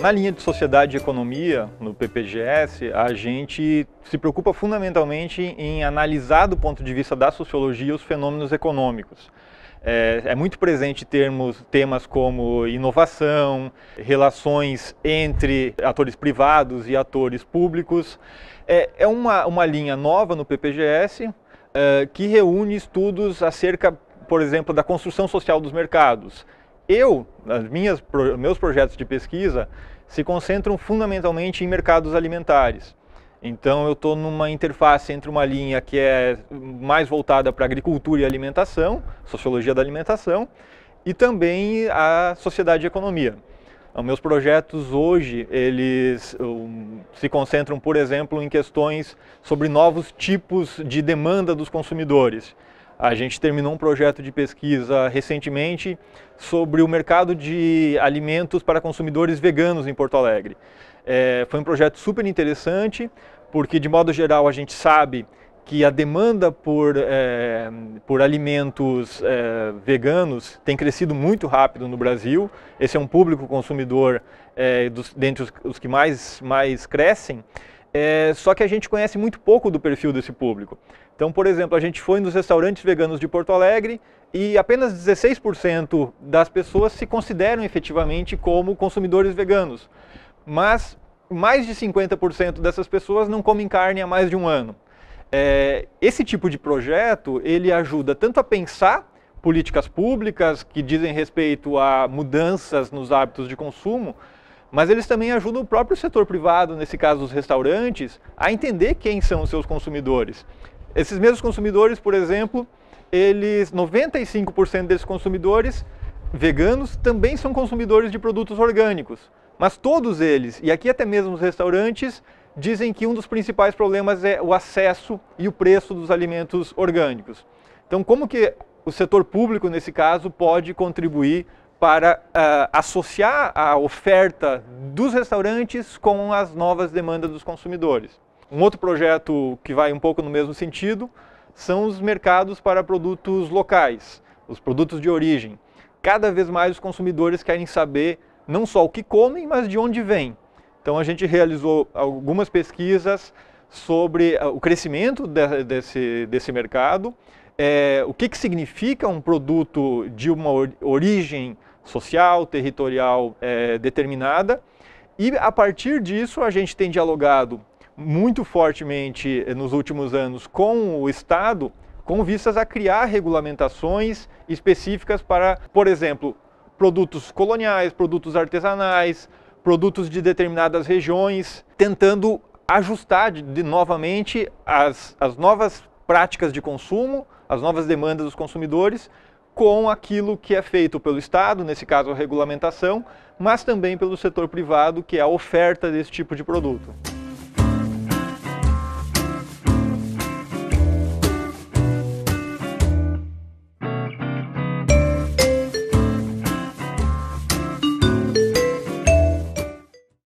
Na linha de sociedade e economia, no PPGS, a gente se preocupa fundamentalmente em analisar do ponto de vista da sociologia os fenômenos econômicos. É, é muito presente termos, temas como inovação, relações entre atores privados e atores públicos. É, é uma, uma linha nova no PPGS é, que reúne estudos acerca, por exemplo, da construção social dos mercados, eu, minhas, meus projetos de pesquisa se concentram fundamentalmente em mercados alimentares. Então eu estou numa interface entre uma linha que é mais voltada para agricultura e alimentação, sociologia da alimentação, e também a sociedade e economia. Então, meus projetos hoje, eles um, se concentram, por exemplo, em questões sobre novos tipos de demanda dos consumidores. A gente terminou um projeto de pesquisa recentemente sobre o mercado de alimentos para consumidores veganos em Porto Alegre. É, foi um projeto super interessante, porque de modo geral a gente sabe que a demanda por, é, por alimentos é, veganos tem crescido muito rápido no Brasil. Esse é um público consumidor é, dos, dentre os, os, que mais, mais crescem. É, só que a gente conhece muito pouco do perfil desse público. Então, por exemplo, a gente foi nos restaurantes veganos de Porto Alegre e apenas 16% das pessoas se consideram efetivamente como consumidores veganos. Mas mais de 50% dessas pessoas não comem carne há mais de um ano. É, esse tipo de projeto ele ajuda tanto a pensar políticas públicas que dizem respeito a mudanças nos hábitos de consumo, mas eles também ajudam o próprio setor privado, nesse caso os restaurantes, a entender quem são os seus consumidores. Esses mesmos consumidores, por exemplo, eles 95% desses consumidores veganos também são consumidores de produtos orgânicos, mas todos eles, e aqui até mesmo os restaurantes, dizem que um dos principais problemas é o acesso e o preço dos alimentos orgânicos. Então, como que o setor público, nesse caso, pode contribuir para uh, associar a oferta dos restaurantes com as novas demandas dos consumidores? Um outro projeto que vai um pouco no mesmo sentido são os mercados para produtos locais, os produtos de origem. Cada vez mais os consumidores querem saber não só o que comem, mas de onde vem. Então a gente realizou algumas pesquisas sobre eh, o crescimento de, desse, desse mercado, é, o que, que significa um produto de uma origem social, territorial é, determinada. E a partir disso a gente tem dialogado muito fortemente eh, nos últimos anos com o Estado, com vistas a criar regulamentações específicas para, por exemplo, produtos coloniais, produtos artesanais, produtos de determinadas regiões, tentando ajustar de, de novamente as, as novas práticas de consumo, as novas demandas dos consumidores, com aquilo que é feito pelo Estado, nesse caso a regulamentação, mas também pelo setor privado, que é a oferta desse tipo de produto.